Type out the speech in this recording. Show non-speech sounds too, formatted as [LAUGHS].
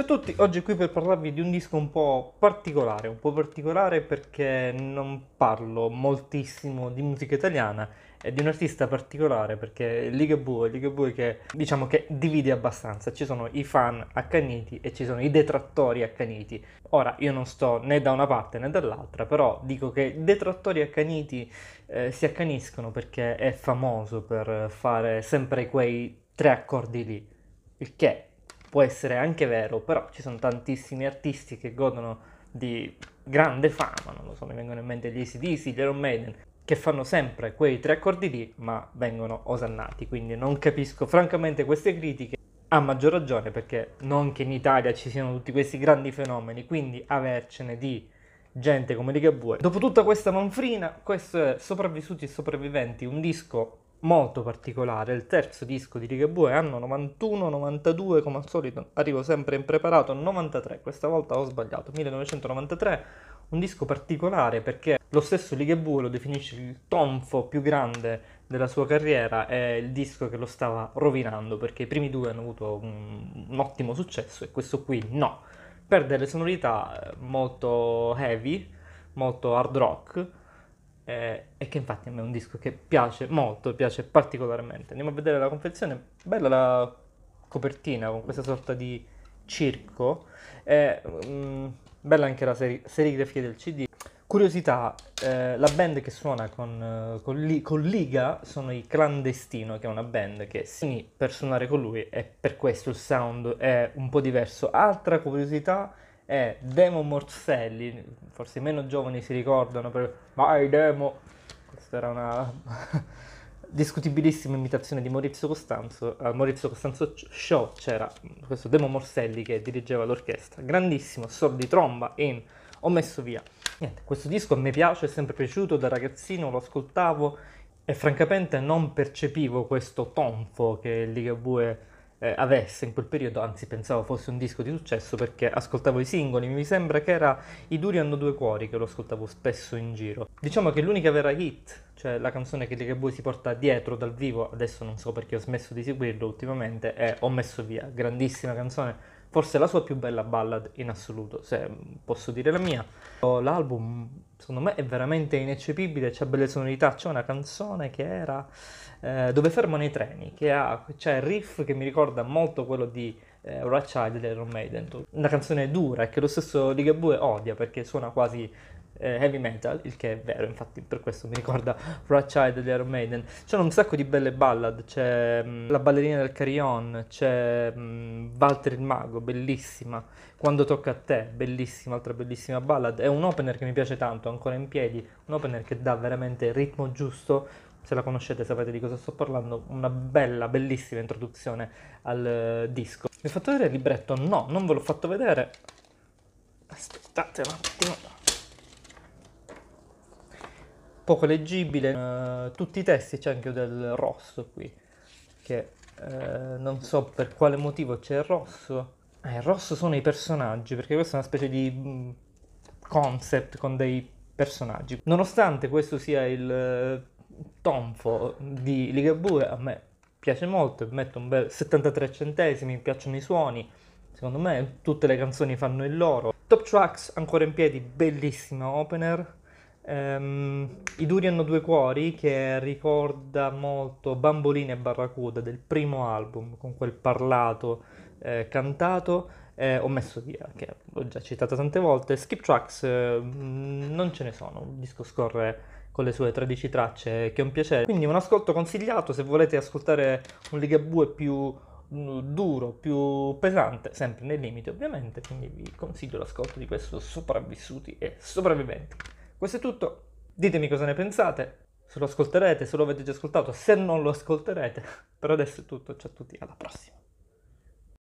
Ciao a tutti, oggi qui per parlarvi di un disco un po' particolare, un po' particolare perché non parlo moltissimo di musica italiana e di un artista particolare perché Ligabue, Ligabue che diciamo che divide abbastanza, ci sono i fan accaniti e ci sono i detrattori accaniti. Ora io non sto né da una parte né dall'altra, però dico che i detrattori accaniti eh, si accaniscono perché è famoso per fare sempre quei tre accordi lì, il che può essere anche vero, però ci sono tantissimi artisti che godono di grande fama, non lo so, mi vengono in mente gli ACDC, gli Iron Maiden, che fanno sempre quei tre accordi lì, ma vengono osannati, quindi non capisco francamente queste critiche, a maggior ragione perché non che in Italia ci siano tutti questi grandi fenomeni, quindi avercene di gente come Ligabue. Dopo tutta questa manfrina, questo è Sopravvissuti e Sopravviventi, un disco molto particolare, il terzo disco di Ligabue, anno 91, 92, come al solito arrivo sempre impreparato, 93, questa volta ho sbagliato, 1993, un disco particolare perché lo stesso Ligabue lo definisce il tonfo più grande della sua carriera è il disco che lo stava rovinando perché i primi due hanno avuto un, un ottimo successo e questo qui no, perde le sonorità eh, molto heavy, molto hard rock, eh, e che infatti a me è un disco che piace molto, piace particolarmente. Andiamo a vedere la confezione, bella la copertina con questa sorta di circo, eh, mh, mm, bella anche la seri- serigrafia del CD. Curiosità, eh, la band che suona con, eh, con, li- con, Liga sono i Clandestino, che è una band che si unì per suonare con lui e per questo il sound è un po' diverso. Altra curiosità è Demo Morselli, forse i meno giovani si ricordano, per... vai Demo, questa era una [LAUGHS] discutibilissima imitazione di Maurizio Costanzo, al eh, Maurizio Costanzo Show c'era questo Demo Morselli che dirigeva l'orchestra, grandissimo, sol di tromba, in, ho messo via. Niente, questo disco a me piace, è sempre piaciuto, da ragazzino lo ascoltavo e francamente non percepivo questo tonfo che Ligabue eh, avesse in quel periodo, anzi pensavo fosse un disco di successo perché ascoltavo i singoli, mi sembra che era I duri hanno due cuori che lo ascoltavo spesso in giro. Diciamo che l'unica vera hit, cioè la canzone che Ligabue si porta dietro dal vivo, adesso non so perché ho smesso di seguirlo ultimamente, è Ho messo via, grandissima canzone forse la sua più bella ballad in assoluto, se posso dire la mia. L'album secondo me è veramente ineccepibile, c'è belle sonorità, c'è una canzone che era eh, dove fermano i treni, che ha c'è il riff che mi ricorda molto quello di eh, Ratchild Iron Maiden, una canzone dura e che lo stesso Ligabue odia perché suona quasi eh, heavy metal, il che è vero, infatti per questo mi ricorda Ratchet di Iron Maiden. C'erano un sacco di belle ballad, c'è mh, mm, La ballerina del Carillon, c'è mh, mm, Walter il Mago, bellissima, Quando tocca a te, bellissima, altra bellissima ballad. È un opener che mi piace tanto, ancora in piedi, un opener che dà veramente il ritmo giusto. Se la conoscete sapete di cosa sto parlando, una bella, bellissima introduzione al eh, disco. Vi ho fatto vedere il libretto? No, non ve l'ho fatto vedere. Aspettate un attimo poco leggibile. Uh, tutti i testi, c'è anche del rosso qui, che uh, non so per quale motivo c'è il rosso. Ah, il rosso sono i personaggi, perché questa è una specie di mm, concept con dei personaggi. Nonostante questo sia il eh, tonfo di Ligabue, a me piace molto, metto un bel 73 centesimi, mi piacciono i suoni, secondo me tutte le canzoni fanno il loro. Top Tracks ancora in piedi, bellissima opener. Um, I duri hanno due cuori che ricorda molto Bambolina e Barracuda del primo album, con quel parlato eh, cantato. Eh, ho messo via, che l'ho già citata tante volte. Skip Tracks eh, mm, non ce ne sono, il disco scorre con le sue 13 tracce, che è un piacere. Quindi un ascolto consigliato se volete ascoltare un Ligabue più mm, duro, più pesante, sempre nei limiti ovviamente, quindi vi consiglio l'ascolto di questo sopravvissuti e sopravviventi. Questo è tutto, ditemi cosa ne pensate, se lo ascolterete, se lo avete già ascoltato, se non lo ascolterete. [LAUGHS] Per adesso è tutto, ciao a tutti, alla prossima.